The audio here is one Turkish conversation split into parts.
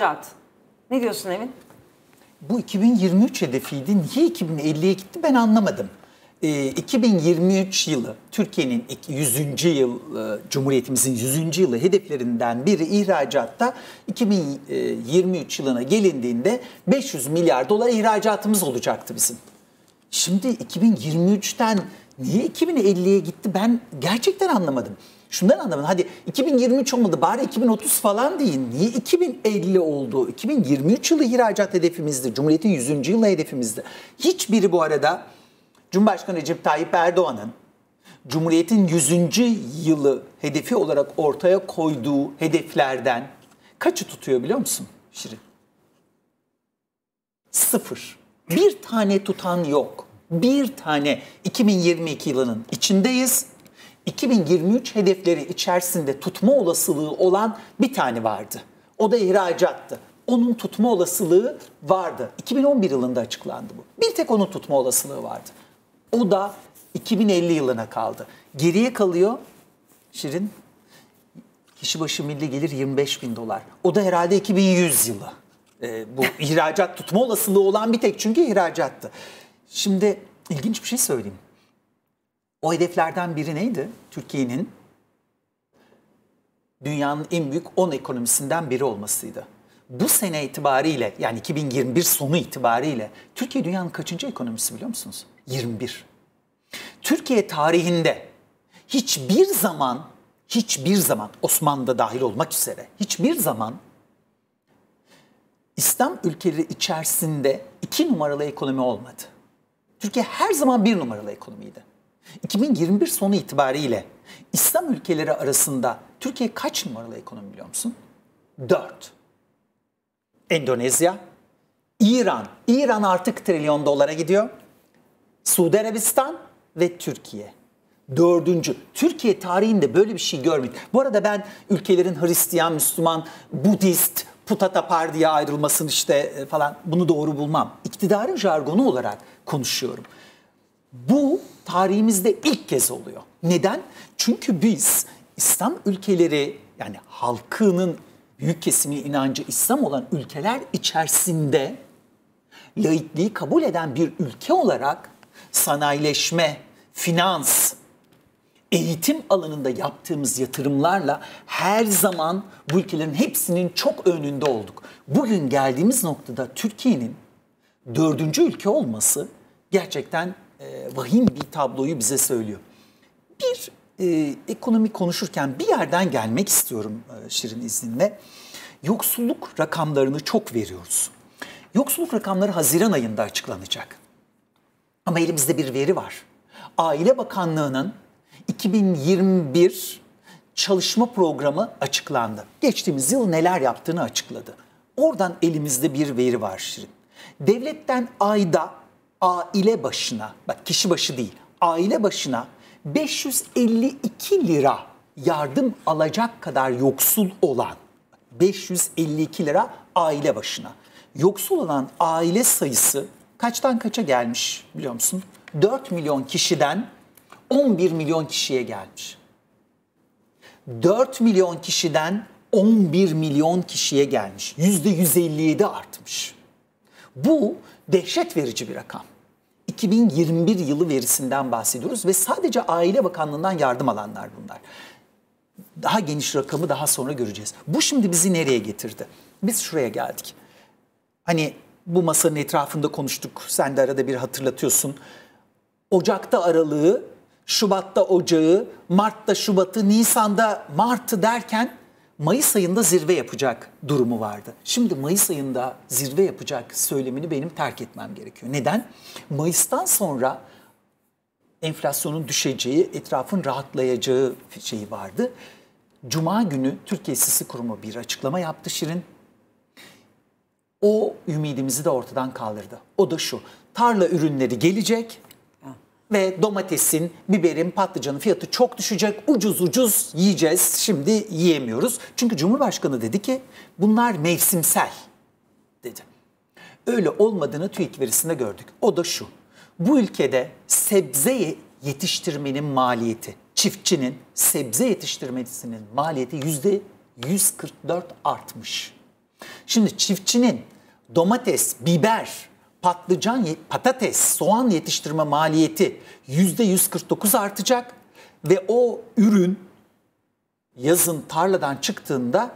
ihracat. Ne diyorsun Emin? Bu 2023 hedefiydi. Niye 2050'ye gitti ben anlamadım. E, ee, 2023 yılı Türkiye'nin 100. yıl e, Cumhuriyetimizin 100. yılı hedeflerinden biri ihracatta 2023 yılına gelindiğinde 500 milyar dolar ihracatımız olacaktı bizim. Şimdi 2023'ten niye 2050'ye gitti ben gerçekten anlamadım şundan anlamadım. Hadi 2023 olmadı bari 2030 falan deyin. Niye 2050 oldu? 2023 yılı ihracat hedefimizdi. Cumhuriyet'in 100. yılı hedefimizdi. Hiçbiri bu arada Cumhurbaşkanı Recep Tayyip Erdoğan'ın Cumhuriyet'in 100. yılı hedefi olarak ortaya koyduğu hedeflerden kaçı tutuyor biliyor musun Şirin? Sıfır. Bir tane tutan yok. Bir tane 2022 yılının içindeyiz 2023 hedefleri içerisinde tutma olasılığı olan bir tane vardı. O da ihracattı. Onun tutma olasılığı vardı. 2011 yılında açıklandı bu. Bir tek onun tutma olasılığı vardı. O da 2050 yılına kaldı. Geriye kalıyor Şirin kişi başı milli gelir 25 bin dolar. O da herhalde 2100 yılı. E, bu ihracat tutma olasılığı olan bir tek çünkü ihracattı. Şimdi ilginç bir şey söyleyeyim. O hedeflerden biri neydi? Türkiye'nin dünyanın en büyük 10 ekonomisinden biri olmasıydı. Bu sene itibariyle yani 2021 sonu itibariyle Türkiye dünyanın kaçıncı ekonomisi biliyor musunuz? 21. Türkiye tarihinde hiçbir zaman hiçbir zaman Osmanlı'da dahil olmak üzere hiçbir zaman İslam ülkeleri içerisinde iki numaralı ekonomi olmadı. Türkiye her zaman bir numaralı ekonomiydi. 2021 sonu itibariyle İslam ülkeleri arasında Türkiye kaç numaralı ekonomi biliyor musun? 4. Endonezya, İran. İran artık trilyon dolara gidiyor. Suudi Arabistan ve Türkiye. Dördüncü. Türkiye tarihinde böyle bir şey görmedik. Bu arada ben ülkelerin Hristiyan, Müslüman, Budist, Putatapar diye ayrılmasını işte e, falan bunu doğru bulmam. İktidarın jargonu olarak konuşuyorum. Bu tarihimizde ilk kez oluyor. Neden? Çünkü biz İslam ülkeleri yani halkının büyük kesimi inancı İslam olan ülkeler içerisinde laikliği kabul eden bir ülke olarak sanayileşme, finans, eğitim alanında yaptığımız yatırımlarla her zaman bu ülkelerin hepsinin çok önünde olduk. Bugün geldiğimiz noktada Türkiye'nin dördüncü ülke olması gerçekten e, vahim bir tabloyu bize söylüyor. Bir e, ekonomi konuşurken bir yerden gelmek istiyorum e, Şirin izninle. Yoksulluk rakamlarını çok veriyoruz. Yoksulluk rakamları Haziran ayında açıklanacak. Ama elimizde bir veri var. Aile Bakanlığı'nın 2021 çalışma programı açıklandı. Geçtiğimiz yıl neler yaptığını açıkladı. Oradan elimizde bir veri var Şirin. Devletten ayda aile başına, bak kişi başı değil, aile başına 552 lira yardım alacak kadar yoksul olan 552 lira aile başına. Yoksul olan aile sayısı kaçtan kaça gelmiş biliyor musun? 4 milyon kişiden 11 milyon kişiye gelmiş. 4 milyon kişiden 11 milyon kişiye gelmiş. %157 artmış. Bu dehşet verici bir rakam. 2021 yılı verisinden bahsediyoruz ve sadece Aile Bakanlığı'ndan yardım alanlar bunlar. Daha geniş rakamı daha sonra göreceğiz. Bu şimdi bizi nereye getirdi? Biz şuraya geldik. Hani bu masanın etrafında konuştuk. Sen de arada bir hatırlatıyorsun. Ocak'ta aralığı, Şubat'ta ocağı, Mart'ta Şubat'ı, Nisan'da Mart'ı derken Mayıs ayında zirve yapacak durumu vardı. Şimdi Mayıs ayında zirve yapacak söylemini benim terk etmem gerekiyor. Neden? Mayıs'tan sonra enflasyonun düşeceği, etrafın rahatlayacağı şeyi vardı. Cuma günü Türkiye İstisi Kurumu bir açıklama yaptı Şirin. O ümidimizi de ortadan kaldırdı. O da şu, tarla ürünleri gelecek, ve domatesin, biberin, patlıcanın fiyatı çok düşecek. Ucuz ucuz yiyeceğiz. Şimdi yiyemiyoruz. Çünkü Cumhurbaşkanı dedi ki bunlar mevsimsel dedi. Öyle olmadığını TÜİK verisinde gördük. O da şu. Bu ülkede sebze yetiştirmenin maliyeti, çiftçinin sebze yetiştirmesinin maliyeti yüzde 144 artmış. Şimdi çiftçinin domates, biber, patlıcan, patates, soğan yetiştirme maliyeti %149 artacak ve o ürün yazın tarladan çıktığında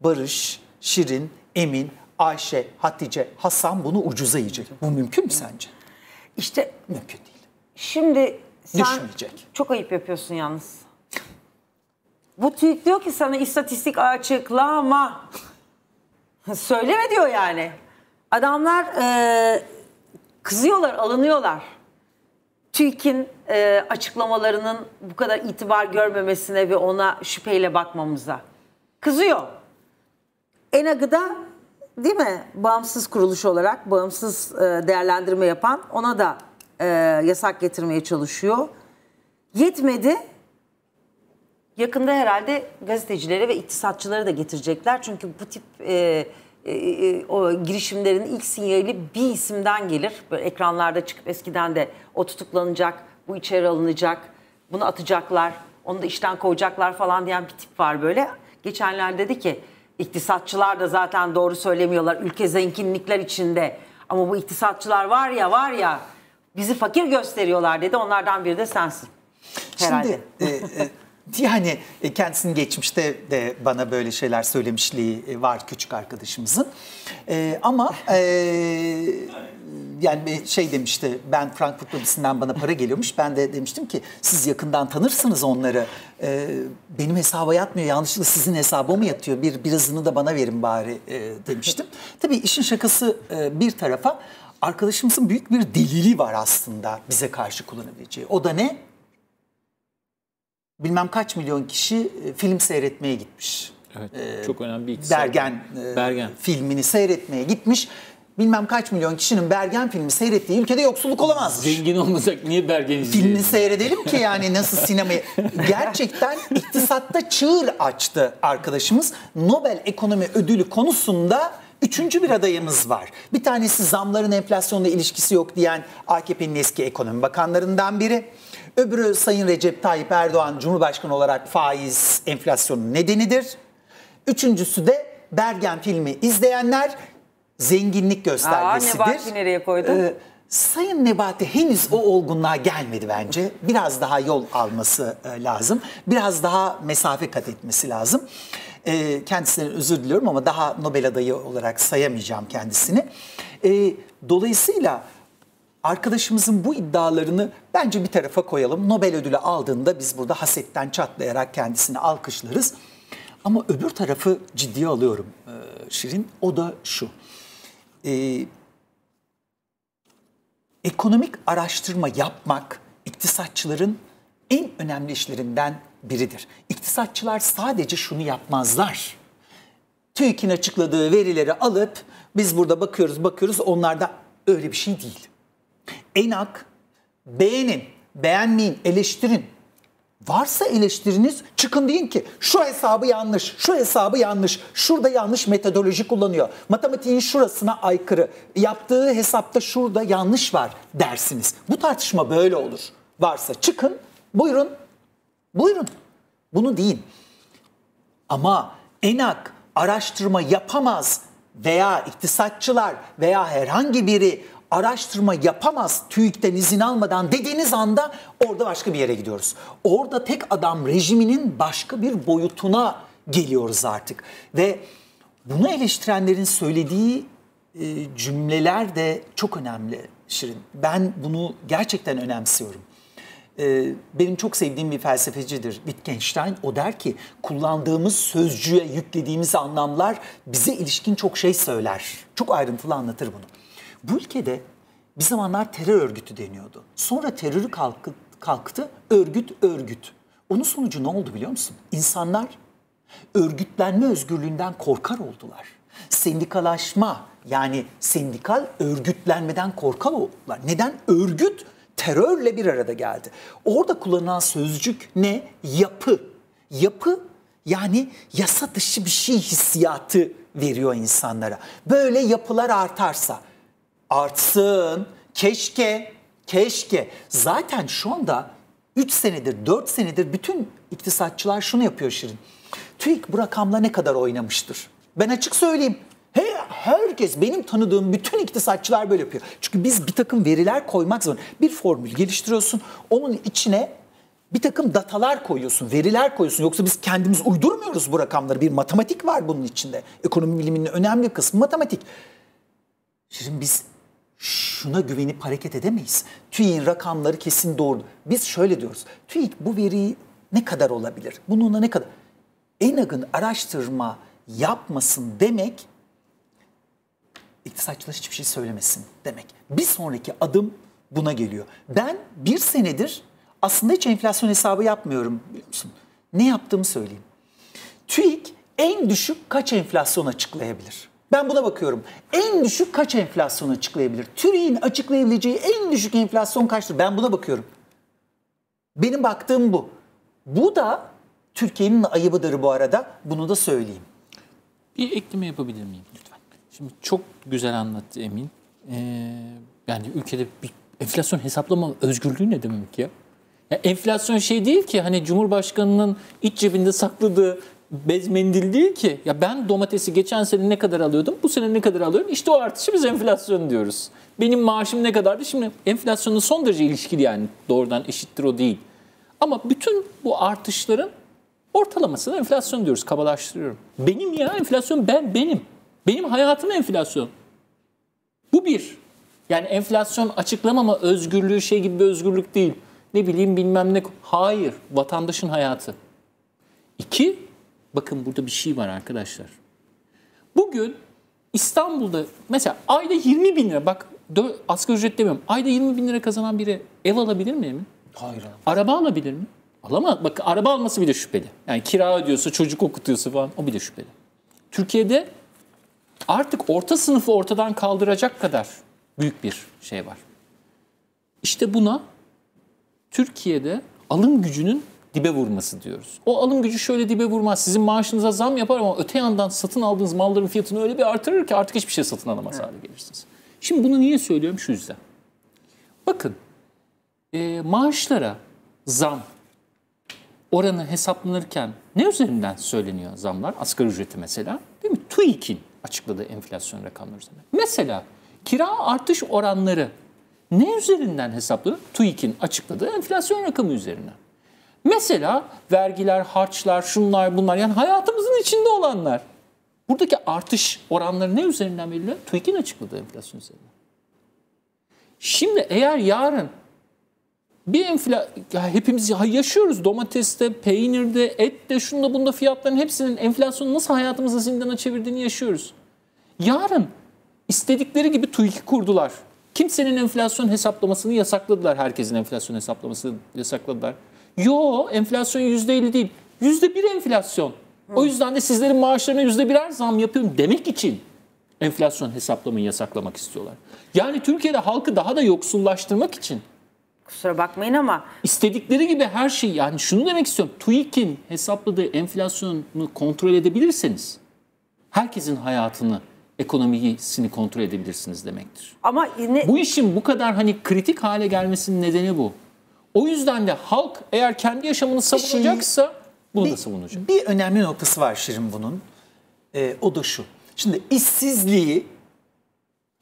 Barış, Şirin, Emin, Ayşe, Hatice, Hasan bunu ucuza yiyecek. Bu mümkün mü sence? İşte mümkün değil. Şimdi sen düşmeyecek. Çok ayıp yapıyorsun yalnız. Bu TÜİK diyor ki sana istatistik açıklama. Söyleme diyor yani. Adamlar e, kızıyorlar, alınıyorlar. TÜİK'in e, açıklamalarının bu kadar itibar görmemesine ve ona şüpheyle bakmamıza. Kızıyor. Enagı'da değil mi bağımsız kuruluş olarak bağımsız e, değerlendirme yapan ona da e, yasak getirmeye çalışıyor. Yetmedi. Yakında herhalde gazetecilere ve iktisatçıları da getirecekler. Çünkü bu tip... E, e, e, o girişimlerin ilk sinyali bir isimden gelir. Böyle ekranlarda çıkıp eskiden de o tutuklanacak, bu içeri alınacak, bunu atacaklar, onu da işten kovacaklar falan diyen bir tip var böyle. Geçenler dedi ki iktisatçılar da zaten doğru söylemiyorlar. Ülke zenginlikler içinde. Ama bu iktisatçılar var ya var ya bizi fakir gösteriyorlar dedi. Onlardan biri de sensin. Herhalde. Şimdi e, e, yani e, kendisinin geçmişte de bana böyle şeyler söylemişliği e, var küçük arkadaşımızın. E, ama e, yani e, şey demişti ben Frankfurt lobisinden bana para geliyormuş. Ben de demiştim ki siz yakından tanırsınız onları. E, benim hesaba yatmıyor yanlışlıkla sizin hesaba mı yatıyor? Bir birazını da bana verin bari e, demiştim. Tabii işin şakası e, bir tarafa arkadaşımızın büyük bir delili var aslında bize karşı kullanabileceği. O da ne? bilmem kaç milyon kişi e, film seyretmeye gitmiş. Evet, e, çok önemli bir iktisat. Bergen, e, Bergen filmini seyretmeye gitmiş. Bilmem kaç milyon kişinin Bergen filmi seyrettiği ülkede yoksulluk olamaz. Zengin olmasak niye Bergen izleyelim? Filmi seyredelim ki yani nasıl sinemayı. Gerçekten iktisatta çığır açtı arkadaşımız. Nobel Ekonomi Ödülü konusunda Üçüncü bir adayımız var. Bir tanesi zamların enflasyonla ilişkisi yok diyen AKP'nin eski ekonomi bakanlarından biri. Öbürü Sayın Recep Tayyip Erdoğan Cumhurbaşkanı olarak faiz enflasyonun nedenidir. Üçüncüsü de Bergen filmi izleyenler zenginlik göstergesidir. Aa, Nebati nereye koydun? Ee, Sayın Nebati henüz o olgunluğa gelmedi bence. Biraz daha yol alması e, lazım. Biraz daha mesafe kat etmesi lazım. E, kendisinden özür diliyorum ama daha Nobel adayı olarak sayamayacağım kendisini. E, dolayısıyla arkadaşımızın bu iddialarını bence bir tarafa koyalım. Nobel ödülü aldığında biz burada hasetten çatlayarak kendisini alkışlarız. Ama öbür tarafı ciddiye alıyorum ee, Şirin. O da şu. Ee, ekonomik araştırma yapmak iktisatçıların en önemli işlerinden biridir. İktisatçılar sadece şunu yapmazlar. TÜİK'in açıkladığı verileri alıp biz burada bakıyoruz bakıyoruz onlarda öyle bir şey değil. Enak beğenin, beğenmeyin, eleştirin. Varsa eleştiriniz çıkın deyin ki şu hesabı yanlış, şu hesabı yanlış, şurada yanlış metodoloji kullanıyor. Matematiğin şurasına aykırı, yaptığı hesapta şurada yanlış var dersiniz. Bu tartışma böyle olur. Varsa çıkın, buyurun, buyurun. Bunu deyin. Ama ENAK araştırma yapamaz veya iktisatçılar veya herhangi biri araştırma yapamaz TÜİK'ten izin almadan dediğiniz anda orada başka bir yere gidiyoruz. Orada tek adam rejiminin başka bir boyutuna geliyoruz artık. Ve bunu eleştirenlerin söylediği e, cümleler de çok önemli Şirin. Ben bunu gerçekten önemsiyorum. Ee, benim çok sevdiğim bir felsefecidir Wittgenstein. O der ki kullandığımız sözcüğe yüklediğimiz anlamlar bize ilişkin çok şey söyler. Çok ayrıntılı anlatır bunu. Bu ülkede bir zamanlar terör örgütü deniyordu. Sonra terörü kalktı, kalktı örgüt örgüt. Onun sonucu ne oldu biliyor musun? İnsanlar örgütlenme özgürlüğünden korkar oldular. Sendikalaşma yani sendikal örgütlenmeden korkar oldular. Neden? Örgüt terörle bir arada geldi. Orada kullanılan sözcük ne? Yapı. Yapı yani yasa dışı bir şey hissiyatı veriyor insanlara. Böyle yapılar artarsa artsın, keşke, keşke. Zaten şu anda 3 senedir, 4 senedir bütün iktisatçılar şunu yapıyor Şirin. TÜİK bu rakamla ne kadar oynamıştır? Ben açık söyleyeyim herkes benim tanıdığım bütün iktisatçılar böyle yapıyor. Çünkü biz bir takım veriler koymak zorunda. Bir formül geliştiriyorsun. Onun içine bir takım datalar koyuyorsun, veriler koyuyorsun. Yoksa biz kendimiz uydurmuyoruz bu rakamları. Bir matematik var bunun içinde. Ekonomi biliminin önemli kısmı matematik. Şimdi biz şuna güvenip hareket edemeyiz. TÜİK'in rakamları kesin doğru. Biz şöyle diyoruz. TÜİK bu veriyi ne kadar olabilir? Bununla ne kadar? ENAG'ın araştırma yapmasın demek iktisatçılar hiçbir şey söylemesin demek. Bir sonraki adım buna geliyor. Ben bir senedir aslında hiç enflasyon hesabı yapmıyorum biliyor musun? Ne yaptığımı söyleyeyim. TÜİK en düşük kaç enflasyon açıklayabilir? Ben buna bakıyorum. En düşük kaç enflasyon açıklayabilir? TÜİK'in açıklayabileceği en düşük enflasyon kaçtır? Ben buna bakıyorum. Benim baktığım bu. Bu da Türkiye'nin ayıbıdır bu arada. Bunu da söyleyeyim. Bir ekleme yapabilir miyim? Şimdi çok güzel anlattı Emin. Ee, yani ülkede bir enflasyon hesaplama özgürlüğü ne demek ya? ya? Enflasyon şey değil ki hani Cumhurbaşkanı'nın iç cebinde sakladığı bez mendil değil ki. Ya ben domatesi geçen sene ne kadar alıyordum, bu sene ne kadar alıyorum? İşte o artışı biz enflasyon diyoruz. Benim maaşım ne kadardı? Şimdi enflasyonun son derece ilişkili yani doğrudan eşittir o değil. Ama bütün bu artışların ortalamasını enflasyon diyoruz, kabalaştırıyorum. Benim ya enflasyon ben benim. Benim hayatım enflasyon. Bu bir. Yani enflasyon açıklamama özgürlüğü şey gibi bir özgürlük değil. Ne bileyim bilmem ne. Hayır. Vatandaşın hayatı. İki. Bakın burada bir şey var arkadaşlar. Bugün İstanbul'da mesela ayda 20 bin lira bak asgari ücret demiyorum. Ayda 20 bin lira kazanan biri ev alabilir mi Emin? Hayır. Araba alabilir mi? Alamaz. Bak araba alması bile şüpheli. Yani kira ödüyorsa, çocuk okutuyorsa falan o bile şüpheli. Türkiye'de artık orta sınıfı ortadan kaldıracak kadar büyük bir şey var. İşte buna Türkiye'de alım gücünün dibe vurması diyoruz. O alım gücü şöyle dibe vurmaz. Sizin maaşınıza zam yapar ama öte yandan satın aldığınız malların fiyatını öyle bir artırır ki artık hiçbir şey satın alamaz evet. hale gelirsiniz. Şimdi bunu niye söylüyorum? Şu yüzden. Bakın e, maaşlara zam oranı hesaplanırken ne üzerinden söyleniyor zamlar? Asgari ücreti mesela. Değil mi? TÜİK'in Açıkladığı enflasyon rakamları üzerine. Mesela kira artış oranları ne üzerinden hesaplanır? TÜİK'in açıkladığı enflasyon rakamı üzerine. Mesela vergiler, harçlar, şunlar bunlar yani hayatımızın içinde olanlar. Buradaki artış oranları ne üzerinden belirleniyor? TÜİK'in açıkladığı enflasyon üzerinden. Şimdi eğer yarın bir enfla ya hepimiz yaşıyoruz domateste, peynirde, ette, şunda bunda fiyatların hepsinin enflasyonu nasıl hayatımızı zindana çevirdiğini yaşıyoruz. Yarın istedikleri gibi TÜİK'i kurdular. Kimsenin enflasyon hesaplamasını yasakladılar. Herkesin enflasyon hesaplamasını yasakladılar. Yo enflasyon %50 değil. %1 enflasyon. O yüzden de sizlerin maaşlarına %1'er zam yapıyorum demek için enflasyon hesaplamayı yasaklamak istiyorlar. Yani Türkiye'de halkı daha da yoksullaştırmak için Kusura bakmayın ama. istedikleri gibi her şey yani şunu demek istiyorum. TÜİK'in hesapladığı enflasyonu kontrol edebilirseniz herkesin hayatını ekonomisini kontrol edebilirsiniz demektir. Ama ne... bu işin bu kadar hani kritik hale gelmesinin nedeni bu. O yüzden de halk eğer kendi yaşamını şey- savunacaksa bunu bir, da savunacak. Bir önemli noktası var Şirin bunun. Ee, o da şu. Şimdi işsizliği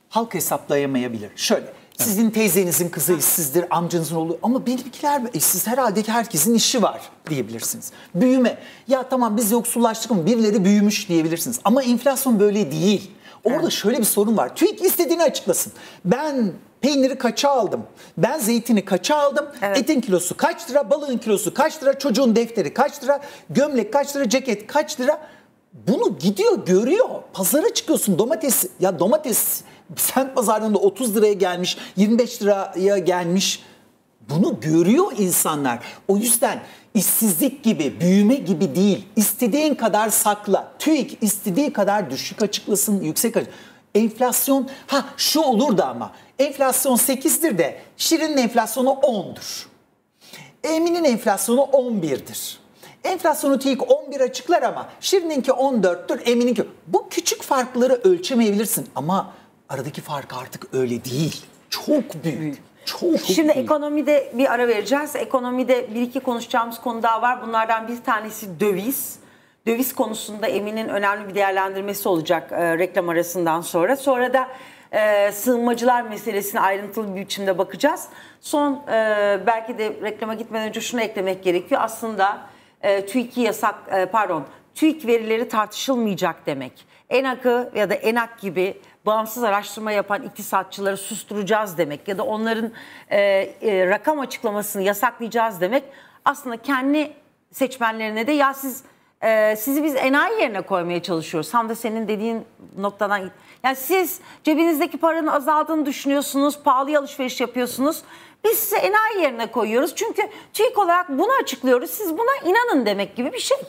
halk hesaplayamayabilir. Şöyle sizin teyzenizin kızı işsizdir, amcanızın oğlu ama benimkiler işsiz e, herhalde ki herkesin işi var diyebilirsiniz. Büyüme. Ya tamam biz yoksullaştık ama birileri büyümüş diyebilirsiniz. Ama enflasyon böyle değil. Orada evet. şöyle bir sorun var. TÜİK istediğini açıklasın. Ben peyniri kaça aldım? Ben zeytini kaça aldım? Evet. Etin kilosu kaç lira? Balığın kilosu kaç lira? Çocuğun defteri kaç lira? Gömlek kaç lira? Ceket kaç lira? Bunu gidiyor görüyor. Pazara çıkıyorsun domates ya domates sent pazarında 30 liraya gelmiş, 25 liraya gelmiş. Bunu görüyor insanlar. O yüzden işsizlik gibi, büyüme gibi değil. İstediğin kadar sakla. TÜİK istediği kadar düşük açıklasın, yüksek açıklasın. Enflasyon, ha şu olur da ama. Enflasyon 8'dir de Şirin'in enflasyonu 10'dur. Emin'in enflasyonu 11'dir. Enflasyonu TÜİK 11 açıklar ama Şirin'inki 14'tür, Emin'inki... Bu küçük farkları ölçemeyebilirsin ama aradaki fark artık öyle değil. Çok büyük. büyük. Çok, çok Şimdi büyük. ekonomide bir ara vereceğiz. Ekonomide bir iki konuşacağımız konu daha var. Bunlardan bir tanesi döviz. Döviz konusunda Emin'in önemli bir değerlendirmesi olacak e, reklam arasından sonra. Sonra da e, sığınmacılar meselesine ayrıntılı bir biçimde bakacağız. Son e, belki de reklama gitmeden önce şunu eklemek gerekiyor. Aslında e, TÜİK'i yasak e, pardon TÜİK verileri tartışılmayacak demek. ENAK'ı ya da ENAK gibi bağımsız araştırma yapan iktisatçıları susturacağız demek ya da onların e, e, rakam açıklamasını yasaklayacağız demek aslında kendi seçmenlerine de ya siz e, sizi biz enayi yerine koymaya çalışıyoruz. Tam da senin dediğin noktadan yani siz cebinizdeki paranın azaldığını düşünüyorsunuz, pahalı alışveriş yapıyorsunuz. Biz sizi enayi yerine koyuyoruz. Çünkü TÜİK olarak bunu açıklıyoruz. Siz buna inanın demek gibi bir şey.